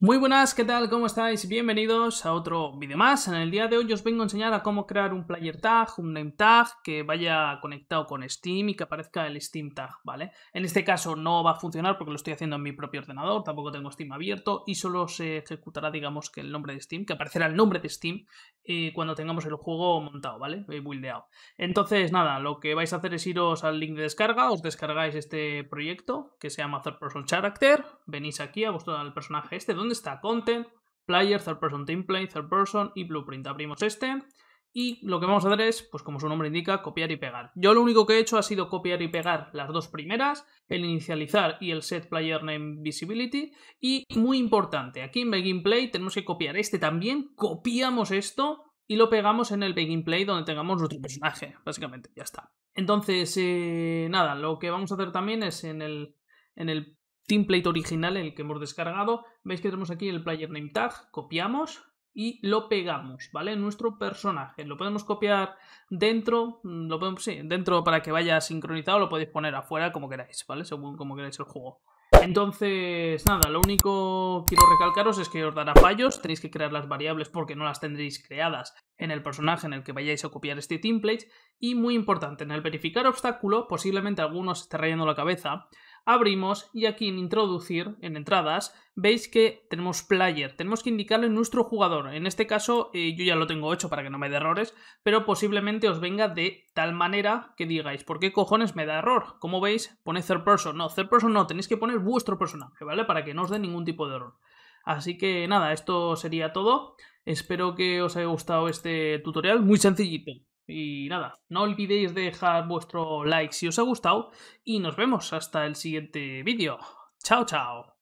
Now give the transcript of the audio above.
Muy buenas, ¿qué tal? ¿Cómo estáis? Bienvenidos a otro vídeo más. En el día de hoy os vengo a enseñar a cómo crear un player tag, un name tag que vaya conectado con Steam y que aparezca el Steam tag, ¿vale? En este caso no va a funcionar porque lo estoy haciendo en mi propio ordenador, tampoco tengo Steam abierto y solo se ejecutará, digamos, que el nombre de Steam, que aparecerá el nombre de Steam y eh, cuando tengamos el juego montado, ¿vale? Eh, buildeado. Entonces, nada, lo que vais a hacer es iros al link de descarga, os descargáis este proyecto que se llama Third Person Character, venís aquí a vuestro al personaje este, ¿dónde está? Content, Player, Third Person Template, Third Person y Blueprint. Abrimos este y lo que vamos a hacer es, pues como su nombre indica, copiar y pegar. Yo lo único que he hecho ha sido copiar y pegar las dos primeras, el inicializar y el set player name visibility. Y muy importante, aquí en Begin Play tenemos que copiar este también, copiamos esto y lo pegamos en el Begin Play donde tengamos nuestro personaje, básicamente, ya está. Entonces, eh, nada, lo que vamos a hacer también es en el, en el template original, en el que hemos descargado, veis que tenemos aquí el player name tag, copiamos y lo pegamos, ¿vale? Nuestro personaje. Lo podemos copiar dentro, mm, lo podemos, sí, dentro para que vaya sincronizado, lo podéis poner afuera como queráis, ¿vale? Según como queráis el juego. Entonces, nada, lo único que quiero recalcaros es que os dará fallos, tenéis que crear las variables porque no las tendréis creadas en el personaje en el que vayáis a copiar este template y muy importante, en el verificar obstáculo, posiblemente algunos esté rayando la cabeza, abrimos y aquí en introducir, en entradas, veis que tenemos player, tenemos que indicarle nuestro jugador, en este caso eh, yo ya lo tengo hecho para que no me dé errores, pero posiblemente os venga de tal manera que digáis, ¿por qué cojones me da error? Como veis, pone third person, no, third person no, tenéis que poner vuestro personaje, ¿vale? Para que no os dé ningún tipo de error. Así que nada, esto sería todo. Espero que os haya gustado este tutorial, muy sencillito. Y nada, no olvidéis dejar vuestro like si os ha gustado y nos vemos hasta el siguiente vídeo. Chao, chao.